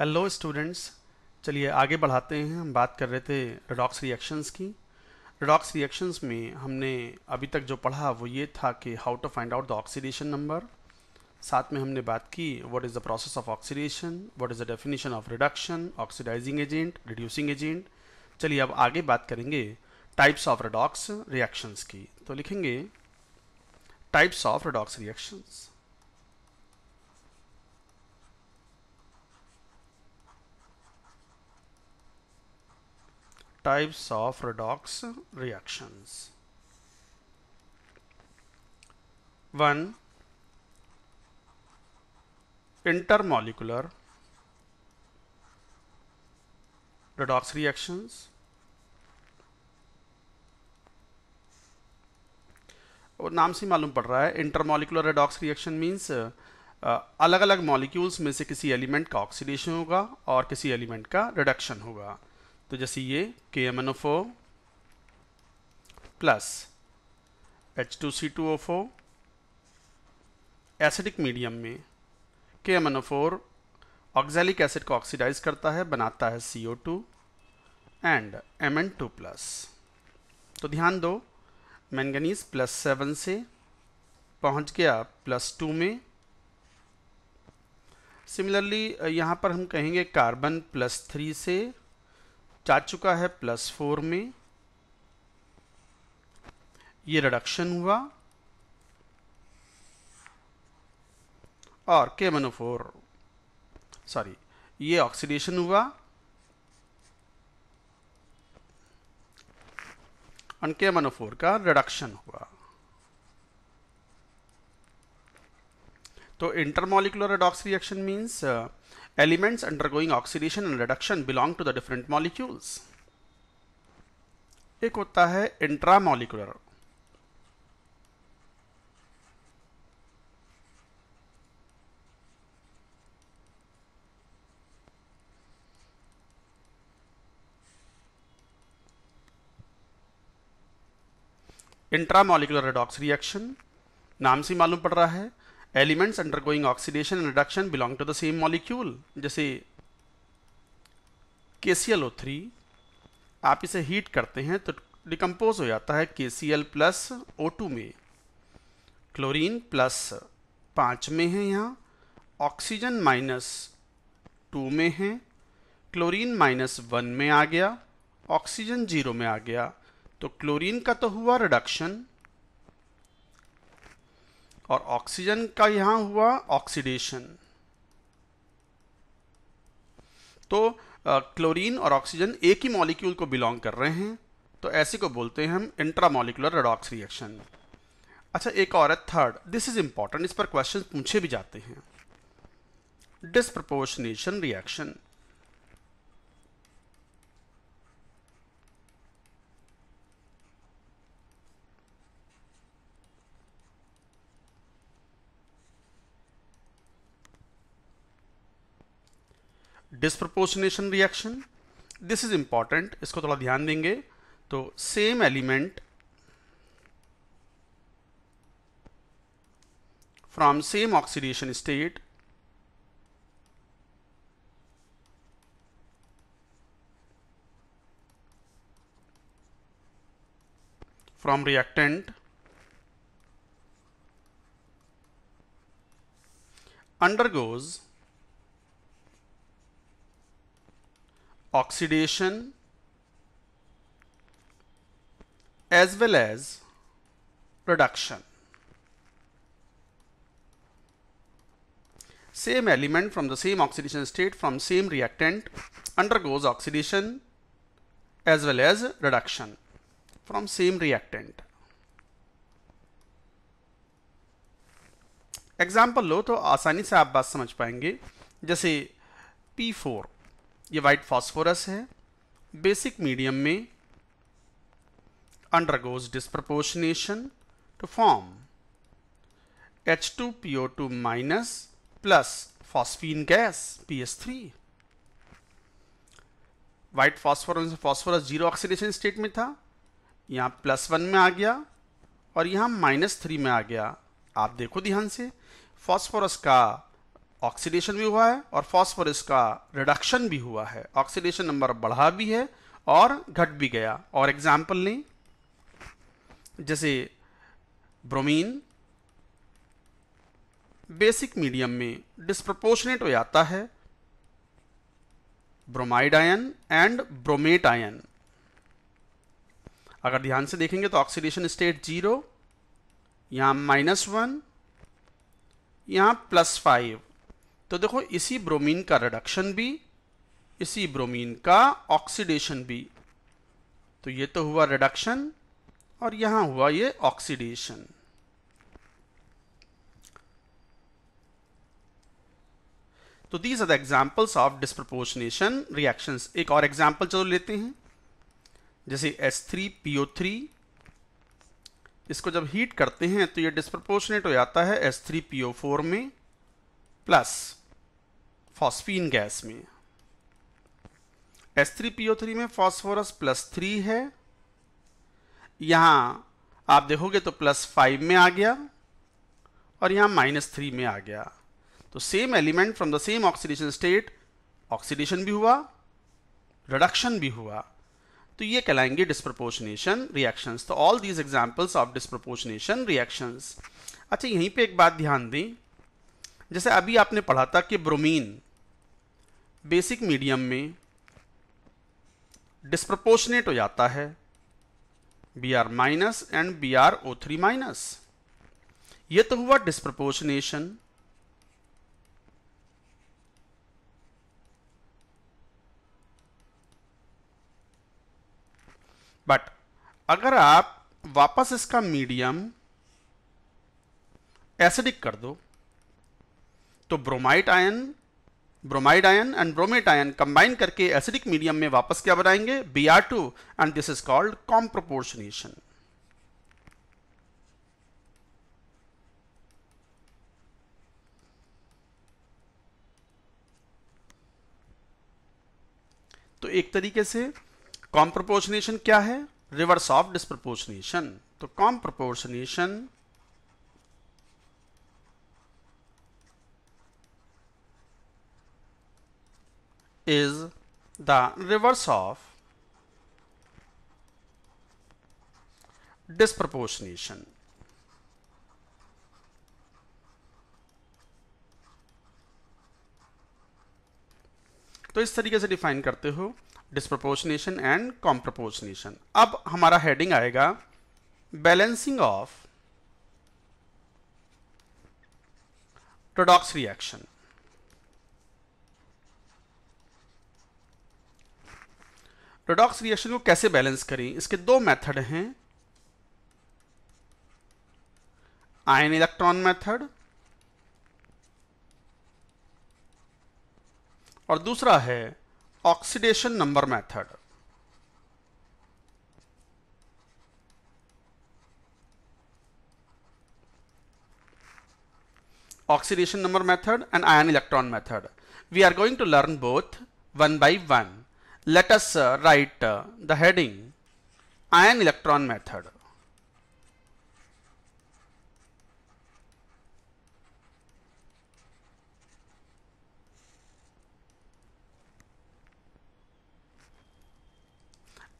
Hello students चलिए आगे बढ़ाते हैं हम बात कर रहे थे रॉक्स रिएक्शंस की रॉक्स रिएक्शंस में हमने अभी तक जो पढ़ा वो ये था कि how to find out the oxidation number साथ में हमने बात की what is the process of oxidation what is the definition of reduction oxidizing agent reducing agent चलिए अब आगे बात करेंगे टाइप्स ऑफ रिडॉक्स रिएक्शंस की तो लिखेंगे types of redox reactions types of redox reactions. one Intermolecular redox reactions. और नाम से मालूम पड़ रहा है इंटरमोलिकुलर रेडॉक्स रिएक्शन मींस अलग अलग मॉलिक्यूल्स में से किसी एलिमेंट का ऑक्सीडेशन होगा और किसी एलिमेंट का रिडक्शन होगा तो जैसे ये K M N O four plus H two C two O four acidic medium में K M N O four oxalic acid को ऑक्सीडाइज करता है बनाता है C O two and M N two plus तो ध्यान दो मैंगनीज प्लस सेवन से पहुंच गया प्लस टू में सिमिलरली यहाँ पर हम कहेंगे कार्बन प्लस थ्री से जा चुका है प्लस फोर में ये रिडक्शन हुआ और के फोर सॉरी ये ऑक्सीडेशन हुआ और के फोर का रिडक्शन हुआ तो intermolecular redox reaction means elements undergoing oxidation and reduction belong to the different molecules एक होता है इंट्रामोलिकुलर इंट्रामोलिकुलर रेडॉक्स रिएक्शन नाम से मालूम पड़ रहा है elements undergoing oxidation and reduction belong to the same molecule जैसे थ्री आप इसे हीट करते हैं तो डिकम्पोज हो जाता है एल प्लस ओ में क्लोरीन प्लस पाँच में है यहाँ ऑक्सीजन माइनस टू में है क्लोरीन माइनस वन में आ गया ऑक्सीजन जीरो में आ गया तो क्लोरीन का तो हुआ रिडक्शन और ऑक्सीजन का यहां हुआ ऑक्सीडेशन तो क्लोरीन और ऑक्सीजन एक ही मॉलिक्यूल को बिलोंग कर रहे हैं तो ऐसे को बोलते हैं हम इंट्रामोलिकुलर रेडॉक्स रिएक्शन अच्छा एक और है थर्ड दिस इज इंपॉर्टेंट इस पर क्वेश्चन पूछे भी जाते हैं disproportionation reaction disproportionation reaction this is important इसको थोड़ा ध्यान देंगे तो same element from same oxidation state from reactant undergoes oxidation as well as reduction. Same element from the same oxidation state from same reactant undergoes oxidation as well as reduction from same reactant. Example लो तो आसानी से आप बात समझ पाएंगे जैसे P4 ये वाइट फॉस्फोरस है बेसिक मीडियम में undergoes to form H P O two minus plus phosphine gas P S three white phosphorus phosphorus zero oxidation state में था यहाँ प्लस वन में आ गया और यहाँ माइनस थ्री में आ गया आप देखो ध्यान से फॉस्फोरस का ऑक्सीडेशन भी हुआ है और फॉस्फोरस का रिडक्शन भी हुआ है ऑक्सीडेशन नंबर बढ़ा भी है और घट भी गया और एग्जाम्पल लें जैसे ब्रोमीन बेसिक मीडियम में डिस्प्रपोर्शनेट हो जाता है bromide ion and bromate ion अगर ध्यान से देखेंगे तो ऑक्सीडेशन स्टेट जीरो यहां माइनस वन यहां प्लस फाइव तो देखो इसी ब्रोमीन का रिडक्शन भी इसी ब्रोमीन का ऑक्सीडेशन भी तो ये तो हुआ रिडक्शन और यहां हुआ ये ऑक्सीडेशन तो these are the examples of disproportionation reactions एक और एग्जाम्पल चलो लेते हैं जैसे थ्री इसको जब हीट करते हैं तो ये डिस्प्रपोर्शनेट हो जाता है फोर में प्लस फॉस्फीन गैस में थ्री में फॉस्फोरस प्लस थ्री है यहाँ आप देखोगे तो प्लस फाइव में आ गया और यहाँ माइनस थ्री में आ गया तो same element from the same oxidation state oxidation भी हुआ रिडक्शन भी हुआ तो ये कहलाएंगे डिस्प्रपोर्शनेशन रिएक्शंस तो all these examples of disproportionation reactions अच्छा यहीं पे एक बात ध्यान दें जैसे अभी आपने पढ़ा था कि ब्रोमीन बेसिक मीडियम में डिस्प्रपोर्शनेट हो जाता है B R minus and B R O three minus ये तो हुआ डिस्प्रपोर्शनेशन बट अगर आप वापस इसका मीडियम एसिडिक कर दो तो bromite ion bromide ion and bromate ion combine करके एसिडिक मीडियम में वापस क्या बनाएंगे B R two and this is called comproportionation तो एक तरीके से कॉम प्रोपोर्शनेशन क्या है रिवर्स ऑफ डिस्प्रोपोर्शनेशन तो comproportionation is the reverse of disproportionation. तो इस तरीके से डिफाइन करते हो डिस्प्रोपोर्शनेशन एंड कॉम्प्रोपोर्शनेशन अब हमारा हेडिंग आएगा balancing of redox reaction redox reaction को कैसे बैलेंस करें इसके दो मेथड हैं आयन इलेक्ट्रॉन मेथड और दूसरा है oxidation number method oxidation number method and ion electron method we are going to learn both one by one let us uh, write uh, the heading ion electron method.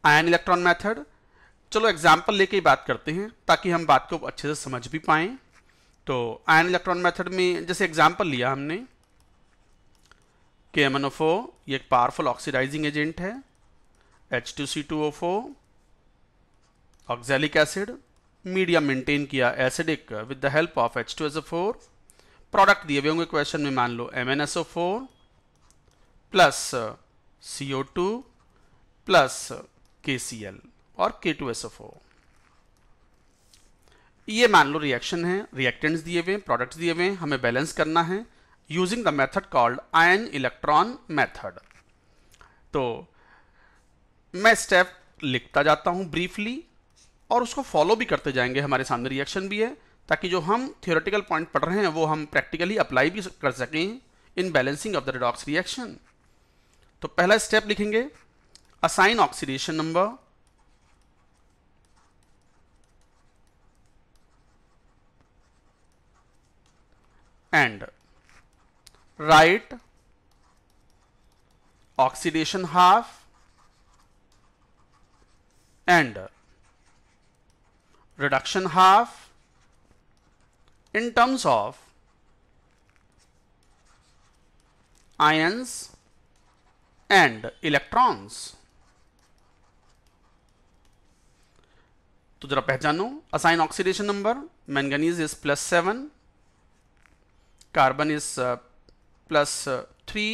Ion electron method चलो example लेके ही बात करते हैं ताकि हम बात को अच्छे से समझ भी पाएं तो आयन इलेक्ट्रॉन मेथड में जैसे एग्जाम्पल लिया हमने के एम ये एक पावरफुल ऑक्सीडाइजिंग एजेंट है H two C two O four oxalic acid medium maintain किया acidic with the help of H two S O four product दिए हुए होंगे क्वेश्चन में मान लो M N S O four plus C O two plus K C L और के two S O four ये मान लो रिएक्शन है रिएक्टेंट्स दिए हुए प्रोडक्ट्स दिए हुए हमें बैलेंस करना है using the method called ion electron method. तो मैं स्टेप लिखता जाता हूँ ब्रीफली और उसको फॉलो भी करते जाएंगे हमारे सामने रिएक्शन भी है ताकि जो हम थियोरेटिकल पॉइंट पढ़ रहे हैं वो हम प्रैक्टिकली अप्लाई भी कर सकें in balancing of the redox reaction तो पहला स्टेप लिखेंगे assign oxidation number and write oxidation half and reduction half in terms of ions and electrons. तो जरा पहचानो assign oxidation number manganese is plus seven carbon is plus three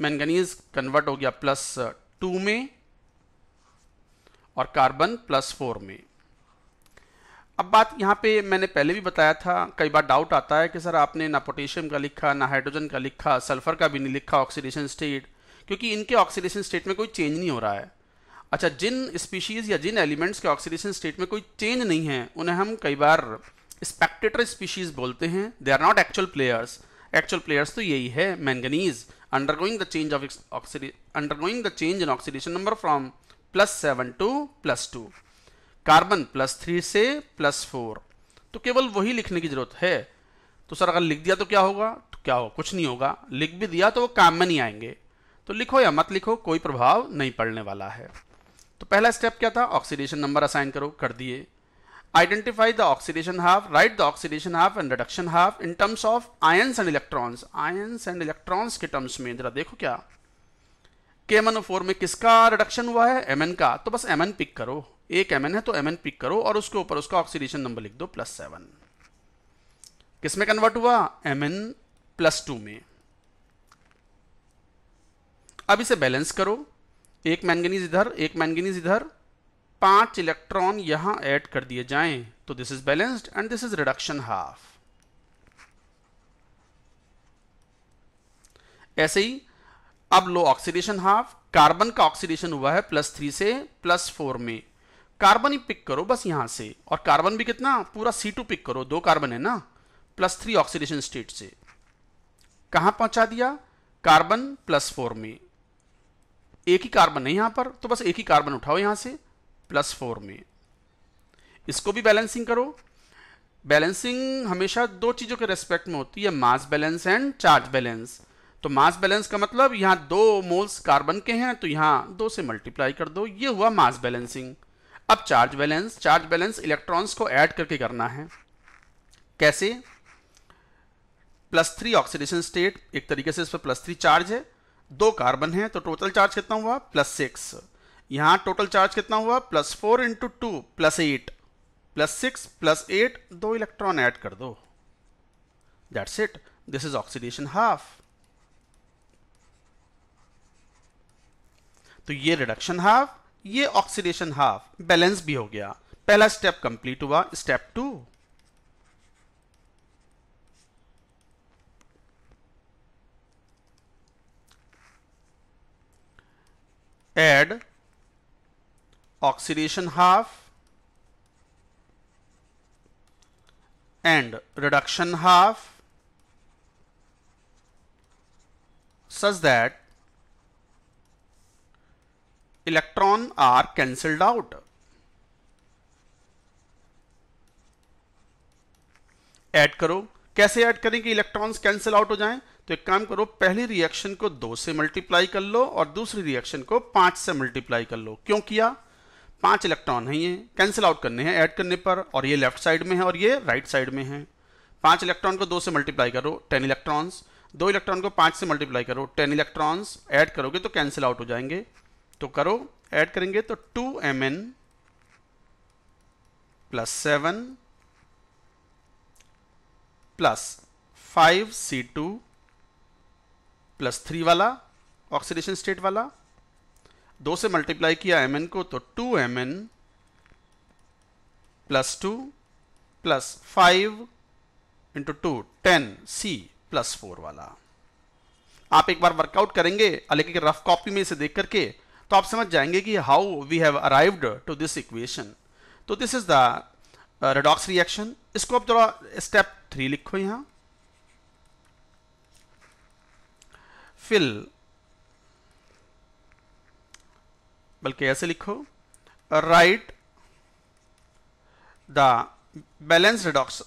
manganese convert हो गया plus two uh, में और carbon plus four में अब बात यहाँ पे मैंने पहले भी बताया था कई बार डाउट आता है कि सर आपने ना पोटेशियम का लिखा ना हाइड्रोजन का लिखा सल्फर का भी नहीं लिखा ऑक्सीडेशन स्टेट क्योंकि इनके ऑक्सीडेशन स्टेट में कोई चेंज नहीं हो रहा है अच्छा जिन स्पीशीज़ या जिन एलिमेंट्स के ऑक्सीडेशन स्टेट में कोई चेंज नहीं है उन्हें हम कई बार स्पेक्टेटर स्पीशीज़ बोलते हैं they are not actual players actual players तो यही है manganese the change of oxidation undergoing the change in oxidation number from plus seven to plus two carbon plus three से प्लस फोर तो केवल वही लिखने की जरूरत है तो सर अगर लिख दिया तो क्या होगा तो क्या होगा कुछ नहीं होगा लिख भी दिया तो वो काम में नहीं आएंगे तो लिखो या मत लिखो कोई प्रभाव नहीं पड़ने वाला है तो पहला स्टेप क्या था ऑक्सीडेशन नंबर असाइन करो कर दिए identify the oxidation half, write the oxidation half and reduction half in terms of ions and electrons. Ions and electrons ke terms mein zara dekho kya KMnO4 mein kiska reduction hua hai Mn ka to bas Mn pick karo ek Mn hai to Mn pick karo aur uske upar uska oxidation number likh do plus 7 kis mein convert hua Mn plus 2 mein ab ise balance karo ek manganese idhar ek manganese idhar पांच electron यहां add कर दिए जाएं तो this is balanced and this is reduction half ऐसे ही अब लो ऑक्सीडेशन हाफ कार्बन का ऑक्सीडेशन हुआ है प्लस थ्री से प्लस फोर में कार्बन ही पिक करो बस यहां से और कार्बन भी कितना पूरा सी टू पिक करो दो कार्बन है ना प्लस थ्री ऑक्सीडेशन स्टेट से कहां पहुंचा दिया कार्बन प्लस फोर में एक ही कार्बन है यहां पर तो बस एक ही कार्बन उठाओ यहां से प्लस फोर में इसको भी बैलेंसिंग करो बैलेंसिंग हमेशा दो चीज़ों के रेस्पेक्ट में होती है mass balance and charge balance तो मास बैलेंस का मतलब यहां दो मोल्स कार्बन के हैं तो यहां दो से मल्टीप्लाई कर दो ये हुआ मास बैलेंसिंग अब charge balance charge balance electrons को ऐड करके करना है कैसे प्लस थ्री ऑक्सीडेशन स्टेट एक तरीके से इस पर प्लस थ्री चार्ज है दो कार्बन है तो टोटल चार्ज कितना हुआ प्लस सिक्स यहाँ टोटल चार्ज कितना हुआ plus four into two plus eight plus six plus eight दो इलेक्ट्रॉन ऐड कर दो that's it this is oxidation half तो ये रिडक्शन हाफ ये ऑक्सीडेशन हाफ बैलेंस भी हो गया पहला स्टेप कंप्लीट हुआ step two add oxidation half and reduction half such that electron are cancelled out. Add करो कैसे ऐड करें कि इलेक्ट्रॉन्स कैंसिल आउट हो जाएं तो एक काम करो पहली रिएक्शन को दो से मल्टीप्लाई कर लो और दूसरी रिएक्शन को पांच से मल्टीप्लाई कर लो क्यों किया पांच इलेक्ट्रॉन हैं ये कैंसिल आउट करने हैं ऐड करने पर और ये लेफ्ट साइड में है और ये राइट साइड में है पांच इलेक्ट्रॉन को दो से मल्टीप्लाई करो टेन इलेक्ट्रॉन्स दो इलेक्ट्रॉन को पांच से मल्टीप्लाई करो टेन इलेक्ट्रॉन्स ऐड करोगे तो कैंसिल आउट हो जाएंगे तो करो ऐड करेंगे तो two M N plus seven plus five C two plus three वाला ऑक्सीडेशन स्टेट वाला दो से मल्टीप्लाई किया एम को तो two M N plus two plus five into two ten C plus four वाला आप एक बार वर्कआउट करेंगे लेकिन रफ कॉपी में इसे देख करके तो आप समझ जाएंगे कि how we have arrived to this equation तो this is the redox reaction इसको आप थोड़ा स्टेप थ्री लिखो यहां फिल बल्कि ऐसे लिखो write the balance redox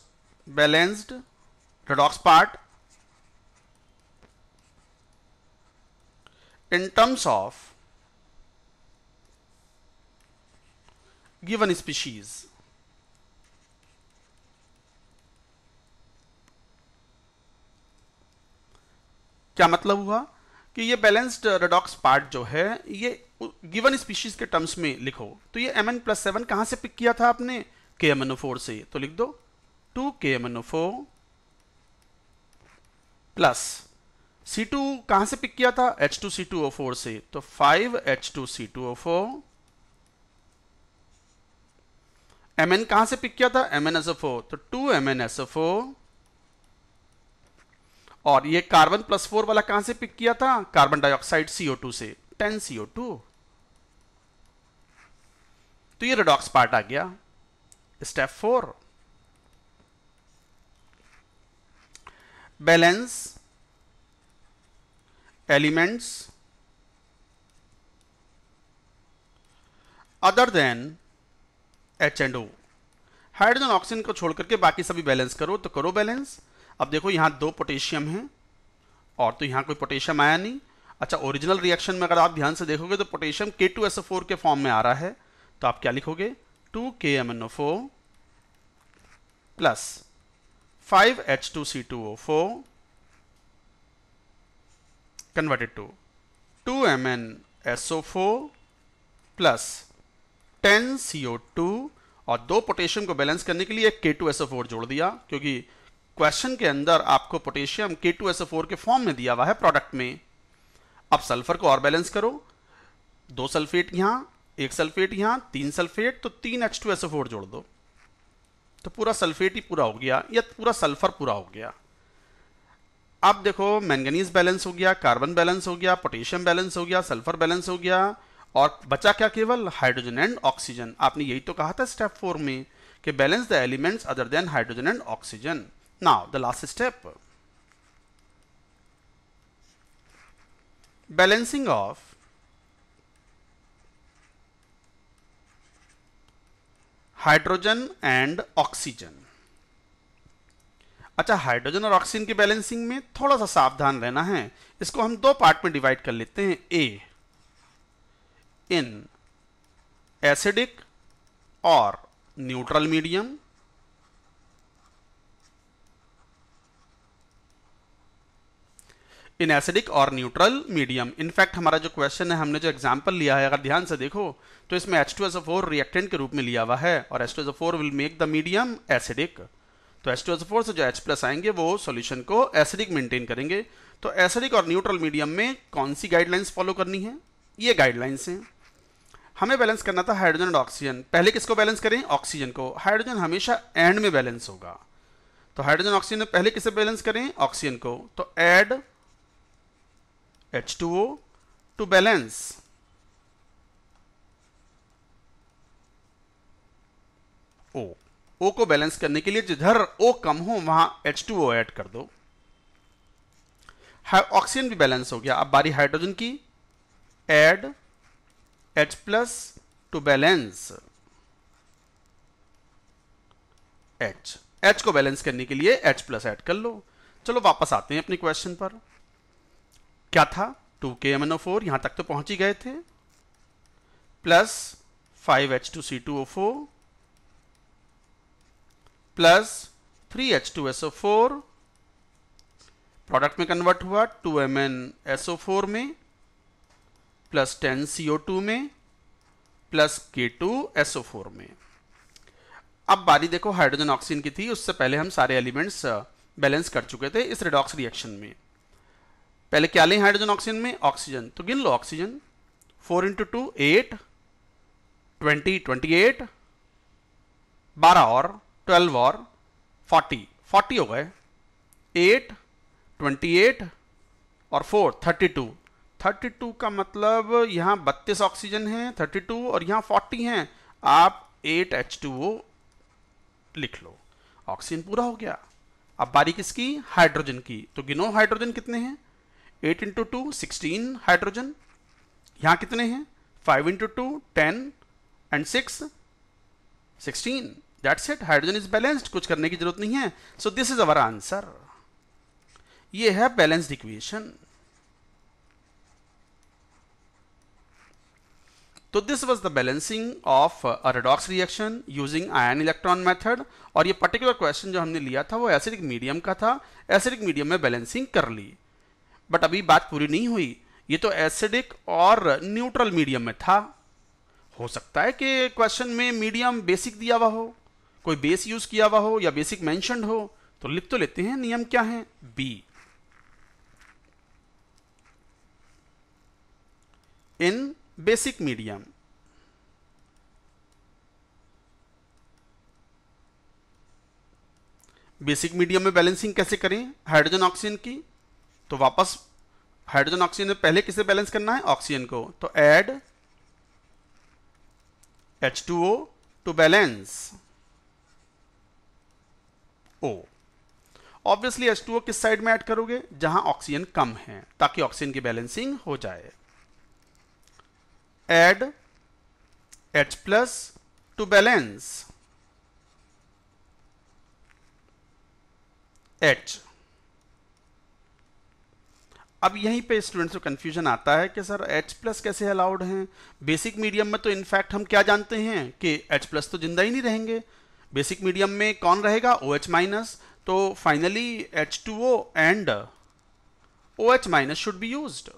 balanced redox part in terms of given species क्या मतलब हुआ कि ये बैलेंस्ड रेडॉक्स पार्ट जो है ये गिवन स्पीशीज के टर्म्स में लिखो तो ये एम एन प्लस सेवन कहां से पिक किया था आपने के एम एन ओ फोर से तो लिख दो two K M N O four plus C two कहां से पिक किया था H two C two O four से तो five H two C two O four M N कहां से पिक किया था M N S O four तो two M N S F O और ये कार्बन प्लस फोर वाला कहां से पिक किया था कार्बन डाइऑक्साइड CO2 से टेन CO2 तो ये रेडॉक्स पार्ट आ गया step four balance elements other than H and O hydrogen oxygen को छोड़ करके बाकी सभी बैलेंस करो तो करो बैलेंस अब देखो यहाँ दो पोटेशियम हैं और तो यहाँ कोई पोटेशियम आया नहीं अच्छा ओरिजिनल रिएक्शन में अगर आप ध्यान से देखोगे तो पोटेशियम के टू एस फोर के फॉर्म में आ रहा है तो आप क्या लिखोगे two K M N O four plus five H two C two O four converted to two M N S O four plus ten C O two और दो पोटेशियम को बैलेंस करने के लिए के टू एस ओ फोर जोड़ दिया क्योंकि क्वेश्चन के अंदर आपको पोटेशियम K2SO4 के फॉर्म में दिया हुआ है प्रोडक्ट में अब सल्फर को और बैलेंस करो दो सल्फेट यहां एक सल्फेट यहां तीन सल्फेट तो तीन एच टू फोर जोड़ दो तो पूरा सल्फेट ही पूरा हो गया या पूरा सल्फर पूरा हो गया अब देखो मैंगनीज बैलेंस हो गया कार्बन बैलेंस हो गया पोटेशियम बैलेंस हो गया सल्फर बैलेंस हो गया और बचा क्या केवल हाइड्रोजन एंड ऑक्सीजन आपने यही तो कहा था स्टेप फोर में कि balance the elements other than hydrogen and oxygen Now the last step balancing of hydrogen and oxygen अच्छा हाइड्रोजन और ऑक्सीजन की बैलेंसिंग में थोड़ा सा सावधान रहना है इसको हम दो पार्ट में डिवाइड कर लेते हैं ए इन एसिडिक और न्यूट्रल मीडियम इन एसिडिक और न्यूट्रल मीडियम इनफैक्ट हमारा जो क्वेश्चन है हमने जो एग्जाम्पल लिया है अगर ध्यान से देखो तो इसमें एच रिएक्टेंट के रूप में लिया हुआ है और H will make the medium acidic तो एच से जो एच प्लस आएंगे वो सोल्यूशन को एसिडिक मेंटेन करेंगे तो एसिडिक और न्यूट्रल मीडियम में कौन सी गाइडलाइंस फॉलो करनी है ये गाइडलाइंस हैं हमें बैलेंस करना था हाइड्रोजन और ऑक्सीजन पहले किसको बैलेंस करें ऑक्सीजन को हाइड्रोजन हमेशा एंड में बैलेंस होगा तो हाइड्रोजन ऑक्सीजन में पहले किसे बैलेंस करें ऑक्सीजन को तो add H2O to balance. O O को बैलेंस करने के लिए जिधर O कम हो वहां H2O ऐड कर दो ऑक्सीजन भी बैलेंस हो गया अब बारी हाइड्रोजन की add H plus to balance H H को बैलेंस करने के लिए H प्लस ऐड कर लो चलो वापस आते हैं अपने क्वेश्चन पर क्या था to K M N O four यहां तक तो पहुंच ही गए थे plus five H two C two O four plus three H two S O four product में कन्वर्ट हुआ two M N S O four में plus ten C O two में plus K two S O four में अब बारी देखो hydrogen oxygen की थी उससे पहले हम सारे एलिमेंट्स uh, बैलेंस कर चुके थे इस रिडॉक्स रिएक्शन में पहले क्या लें हाइड्रोजन ऑक्सीजन में ऑक्सीजन तो गिन लो oxygen four into two eight twenty twenty eight बारह और ट्वेल्व और फोर्टी फोर्टी हो गए एट ट्वेंटी एट और four thirty two thirty two का मतलब यहाँ बत्तीस ऑक्सीजन है थर्टी टू और यहाँ फोर्टी हैं आप एट एच टू ओ लिख लो ऑक्सीजन पूरा हो गया अब बारी किसकी हाइड्रोजन की तो गिनो हाइड्रोजन कितने हैं eight into two sixteen hydrogen यहां कितने हैं five into two ten and six sixteen that's it hydrogen is balanced कुछ करने की जरूरत नहीं है so this is our answer ये है बैलेंस्ड इक्वेशन तो this was the balancing of a redox reaction using ion electron method और ये पर्टिकुलर क्वेश्चन जो हमने लिया था वो एसिडिक मीडियम का था एसिडिक मीडियम में बैलेंसिंग कर ली बट अभी बात पूरी नहीं हुई ये तो एसिडिक और न्यूट्रल मीडियम में था हो सकता है कि क्वेश्चन में मीडियम बेसिक दिया हुआ हो कोई बेस यूज किया हुआ हो या बेसिक मैंशन हो तो लिख तो लेते हैं नियम क्या है B in basic medium basic medium में बैलेंसिंग कैसे करें हाइड्रोजन ऑक्सीजन की तो वापस हाइड्रोजन ऑक्सीजन में पहले किसे बैलेंस करना है ऑक्सीजन को तो add H two O to balance O obviously H two O किस साइड में ऐड करोगे जहां ऑक्सीजन कम है ताकि ऑक्सीजन की बैलेंसिंग हो जाए add H plus to balance H अब यहीं पे स्टूडेंट्स को कन्फ्यूजन आता है कि सर H प्लस कैसे अलाउड हैं बेसिक मीडियम में तो इनफैक्ट हम क्या जानते हैं कि H प्लस तो जिंदा ही नहीं रहेंगे बेसिक मीडियम में कौन रहेगा ओ एच माइनस तो finally H two O and O H minus should be used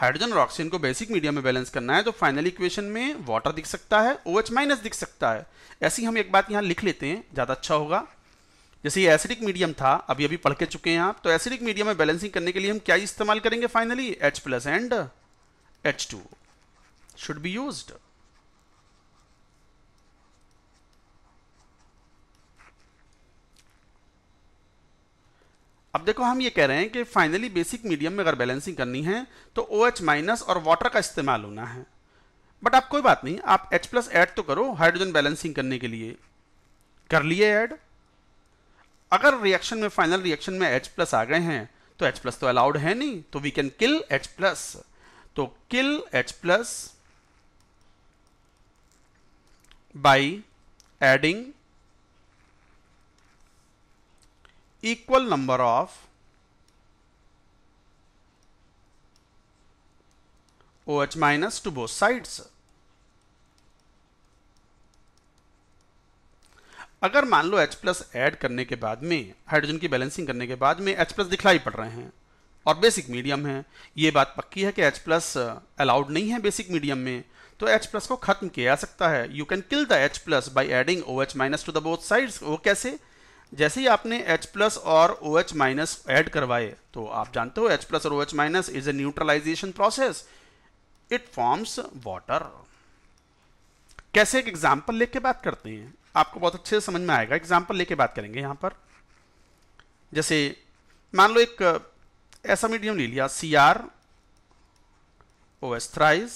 hydrogen और ऑक्सीजन को बेसिक मीडियम में बैलेंस करना है तो फाइनल इक्वेशन में वाटर दिख सकता है ओ OH माइनस दिख सकता है ऐसी हम एक बात यहाँ लिख लेते हैं ज़्यादा अच्छा होगा जैसे ये एसिडिक मीडियम था अभी अभी पढ़ के चुके हैं आप तो एसिडिक मीडियम में बैलेंसिंग करने के लिए हम क्या इस्तेमाल करेंगे finally H plus and H two should be used अब देखो हम ये कह रहे हैं कि फाइनली बेसिक मीडियम में अगर बैलेंसिंग करनी है तो ओ OH माइनस और वाटर का इस्तेमाल होना है बट आप कोई बात नहीं आप H प्लस ऐड तो करो हाइड्रोजन बैलेंसिंग करने के लिए कर लिए ऐड अगर रिएक्शन में फाइनल रिएक्शन में H प्लस आ गए हैं तो H प्लस तो अलाउड है नहीं तो we can kill H plus तो kill H plus by adding equal number of OH minus to both sides. अगर मान लो H प्लस एड करने के बाद में हाइड्रोजन की बैलेंसिंग करने के बाद में H प्लस दिखलाई पड़ रहे हैं और बेसिक मीडियम है ये बात पक्की है कि H प्लस अलाउड uh, नहीं है बेसिक मीडियम में तो H प्लस को खत्म किया जा सकता है you can kill the H plus by adding O H minus to the both sides वो कैसे जैसे ही आपने H प्लस और ओ एच माइनस एड करवाए तो आप जानते हो H प्लस और O H minus is a neutralization process it forms water कैसे एक एग्जाम्पल लेके बात करते हैं आपको बहुत अच्छे से समझ में आएगा एग्जाम्पल लेके बात करेंगे यहां पर जैसे मान लो एक ऐसा मीडियम ले लिया C R O S thrice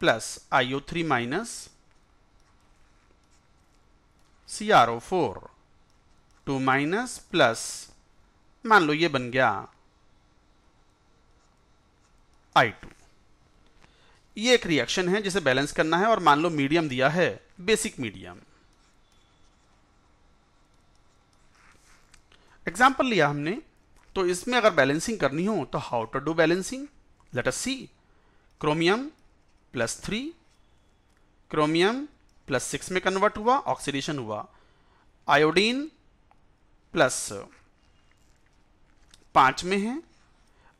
plus I O three minus C R O four two minus plus मान लो ये बन गया आई टू ये एक रिएक्शन है जिसे बैलेंस करना है और मान लो मीडियम दिया है बेसिक मीडियम एग्जाम्पल लिया हमने तो इसमें अगर बैलेंसिंग करनी हो तो how to do balancing let us see chromium plus three chromium plus six में कन्वर्ट हुआ ऑक्सीडेशन हुआ आयोडीन प्लस पाँच में है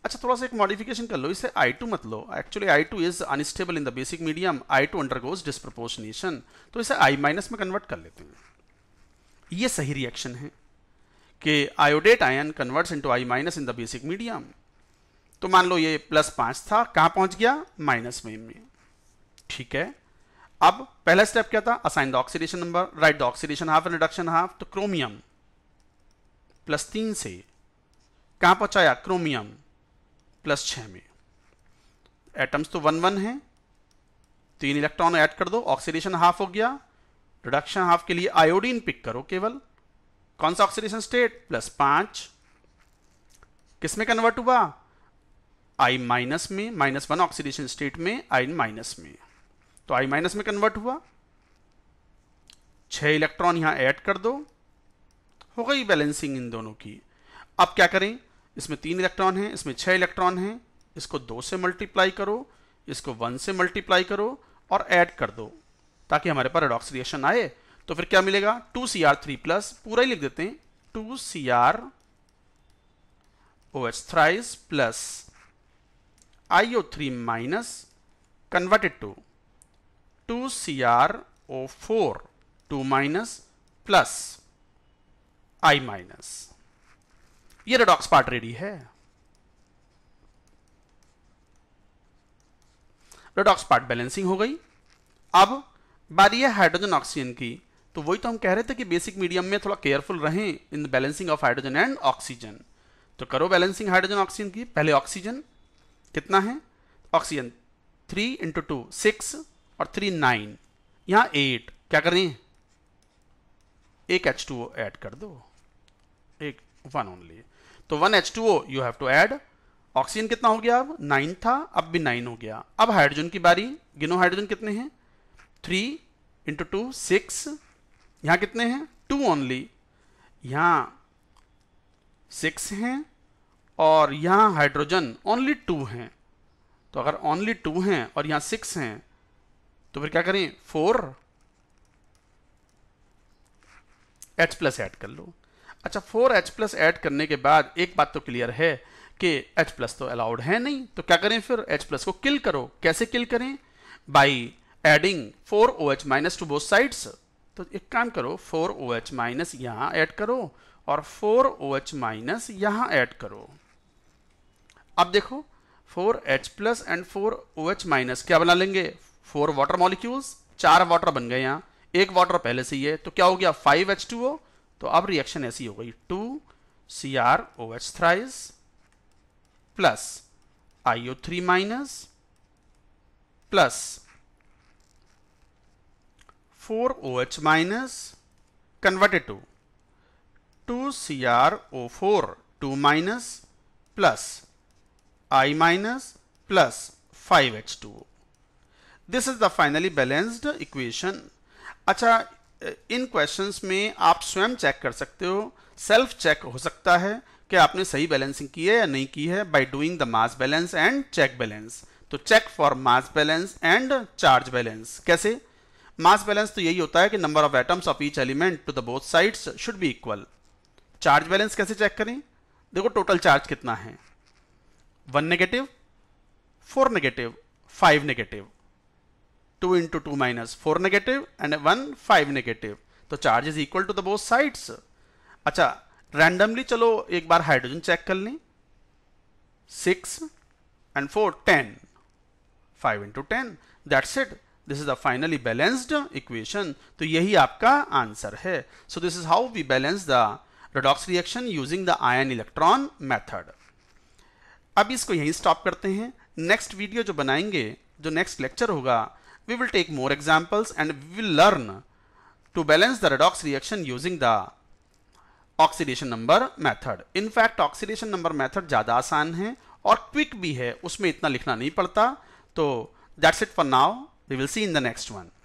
अच्छा थोड़ा सा एक मॉडिफिकेशन कर लो इसे आई टू मत लो actually I two is unstable in the basic medium I two undergoes disproportionation तो इसे आई माइनस में कन्वर्ट कर लेते हैं ये सही रिएक्शन है कि iodate ion converts into I minus in the basic medium तो मान लो ये प्लस पाँच था कहाँ पहुँच गया माइनस में में ठीक है अब पहला स्टेप क्या था assign the oxidation number write the oxidation half and reduction half तो क्रोमियम प्लस तीन से कहाँ पहुँचाया क्रोमियम प्लस छः में एटम्स तो वन वन हैं तीन इलेक्ट्रॉन ऐड कर दो ऑक्सीडेशन हाफ हो गया रिडक्शन हाफ के लिए आयोडीन पिक करो केवल कौन सा ऑक्सीडेशन स्टेट प्लस पाँच किस में कन्वर्ट हुआ आई माइनस में माइनस वन ऑक्सीडेशन स्टेट में आई माइनस में तो आई माइनस में कन्वर्ट हुआ छः इलेक्ट्रॉन यहाँ ऐड कर दो हो गई बैलेंसिंग इन दोनों की अब क्या करें इसमें तीन इलेक्ट्रॉन हैं इसमें छः इलेक्ट्रॉन हैं इसको दो से मल्टीप्लाई करो इसको वन से मल्टीप्लाई करो और ऐड कर दो ताकि हमारे पास रेडॉक्स रिएक्शन आए तो फिर क्या मिलेगा two C R three plus पूरा ही लिख देते हैं two C R O H thrice plus I O three minus converted to two C R O four two minus plus I minus ये रेडॉक्स पार्ट रेडी है रेडॉक्स पार्ट बैलेंसिंग हो गई अब बारी है हाइड्रोजन ऑक्सीजन की तो वही तो हम कह रहे थे कि बेसिक मीडियम में थोड़ा केयरफुल रहें in the balancing of hydrogen and oxygen तो करो बैलेंसिंग हाइड्रोजन ऑक्सीजन की पहले ऑक्सीजन कितना है oxygen three into two six और थ्री नाइन यहां एट क्या करें एक एच टू ओ ऐड कर दो एक वन ओनली तो one H two O you have to add oxygen कितना हो गया अब नाइन था अब भी नाइन हो गया अब हाइड्रोजन की बारी गिनो हाइड्रोजन कितने हैं थ्री इंटू टू सिक्स यहाँ कितने हैं टू ओनली यहाँ सिक्स हैं और यहाँ हाइड्रोजन ओनली टू हैं तो अगर ओनली टू हैं और यहाँ सिक्स हैं तो फिर क्या करें फोर एच प्लस एड कर लो अच्छा फोर एच प्लस एड करने के बाद एक बात तो क्लियर है कि एच प्लस तो अलाउड है नहीं तो क्या करें फिर एच प्लस को किल करो कैसे किल करें by adding four O H minus to both sides तो एक काम करो फोर ओ एच माइनस यहां ऐड करो और फोर ओ एच माइनस यहां ऐड करो अब देखो four H plus and four O H minus क्या बना लेंगे फोर वाटर मॉलिक्यूल्स चार वाटर बन गए यहां एक वाटर पहले से ही है तो क्या हो गया फाइव एच टू ओ तो अब रिएक्शन ऐसी हो गई two C R O H thrice plus I O three minus plus four O H minus converted to two C R O four two minus plus I minus plus five H two this is the finally balanced equation अच्छा in questions में आप स्वयं check कर सकते हो self check हो सकता है कि आपने सही बैलेंसिंग की है या नहीं की है by doing the mass balance and check balance तो check for mass balance and charge balance कैसे मास बैलेंस तो यही होता है कि number of atoms of each element to the both sides should be equal charge balance कैसे check करें देखो टोटल चार्ज कितना है one negative four negative five negative two into two minus four negative and one five negative तो charge is equal to the both sides अच्छा randomly चलो एक बार हाइड्रोजन चेक कर लें six and four ten five into ten that's it this is the finally balanced equation तो यही आपका आंसर है so this is how we balance the redox reaction using the ion electron method अब इसको यहीं stop करते हैं next video जो बनाएंगे जो नेक्स्ट लेक्चर होगा we will take more examples and we will learn to balance the redox reaction using the oxidation number method in fact oxidation number method ज़्यादा आसान है और क्विक भी है उसमें इतना लिखना नहीं पड़ता तो that's it for now we will see in the next one